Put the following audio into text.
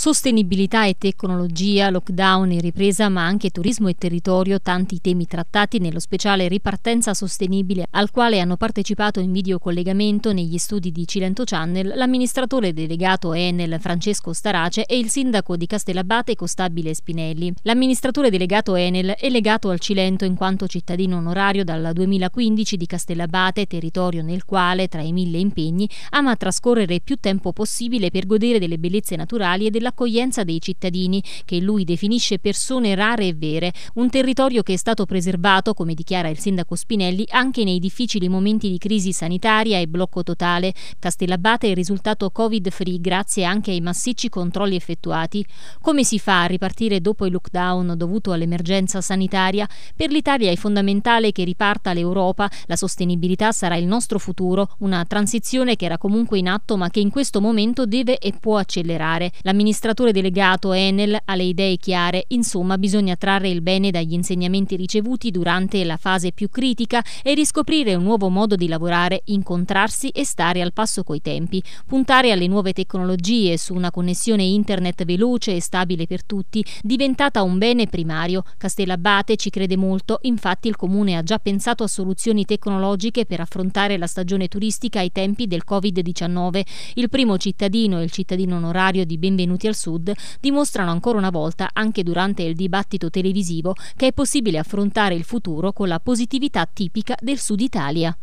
Sostenibilità e tecnologia, lockdown e ripresa, ma anche turismo e territorio, tanti temi trattati nello speciale Ripartenza sostenibile, al quale hanno partecipato in videocollegamento negli studi di Cilento Channel l'amministratore delegato Enel Francesco Starace e il sindaco di Castellabate Costabile Spinelli. L'amministratore delegato Enel è legato al Cilento in quanto cittadino onorario dal 2015 di Castellabate, territorio nel quale, tra i mille impegni, ama trascorrere più tempo possibile per godere delle bellezze naturali e della l'accoglienza dei cittadini, che lui definisce persone rare e vere, un territorio che è stato preservato, come dichiara il sindaco Spinelli, anche nei difficili momenti di crisi sanitaria e blocco totale. Castellabate è risultato Covid-free grazie anche ai massicci controlli effettuati. Come si fa a ripartire dopo il lockdown dovuto all'emergenza sanitaria? Per l'Italia è fondamentale che riparta l'Europa, la sostenibilità sarà il nostro futuro, una transizione che era comunque in atto ma che in questo momento deve e può accelerare. L'amministrazione amministratore delegato Enel ha le idee chiare, insomma bisogna trarre il bene dagli insegnamenti ricevuti durante la fase più critica e riscoprire un nuovo modo di lavorare, incontrarsi e stare al passo coi tempi, puntare alle nuove tecnologie su una connessione internet veloce e stabile per tutti, diventata un bene primario. Castellabate ci crede molto, infatti il comune ha già pensato a soluzioni tecnologiche per affrontare la stagione turistica ai tempi del Covid-19. Il primo cittadino e il cittadino onorario di Benvenuti al sud dimostrano ancora una volta, anche durante il dibattito televisivo, che è possibile affrontare il futuro con la positività tipica del sud Italia.